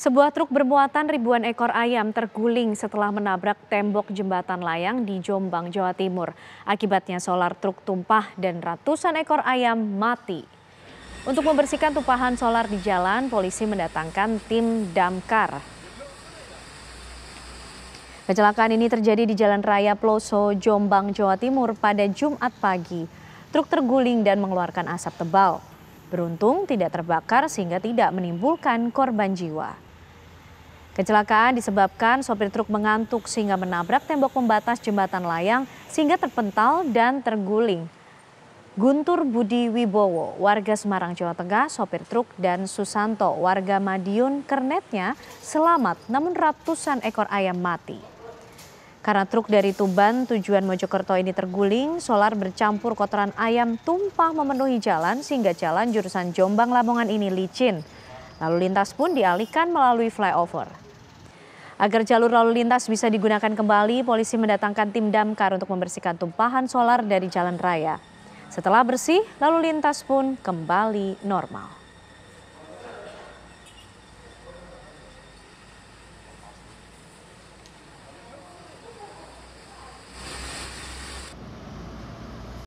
Sebuah truk bermuatan ribuan ekor ayam terguling setelah menabrak tembok jembatan layang di Jombang, Jawa Timur. Akibatnya solar truk tumpah dan ratusan ekor ayam mati. Untuk membersihkan tumpahan solar di jalan, polisi mendatangkan tim damkar Kecelakaan ini terjadi di Jalan Raya Ploso, Jombang, Jawa Timur pada Jumat pagi. Truk terguling dan mengeluarkan asap tebal. Beruntung tidak terbakar sehingga tidak menimbulkan korban jiwa. Kecelakaan disebabkan sopir truk mengantuk sehingga menabrak tembok pembatas jembatan layang sehingga terpental dan terguling. Guntur Budi Wibowo, warga Semarang, Jawa Tengah, sopir truk dan Susanto, warga Madiun, kernetnya selamat namun ratusan ekor ayam mati. Karena truk dari Tuban tujuan Mojokerto ini terguling, solar bercampur kotoran ayam tumpah memenuhi jalan sehingga jalan jurusan Jombang Lamongan ini licin. Lalu lintas pun dialihkan melalui flyover. Agar jalur lalu lintas bisa digunakan kembali, polisi mendatangkan tim damkar untuk membersihkan tumpahan solar dari jalan raya. Setelah bersih, lalu lintas pun kembali normal.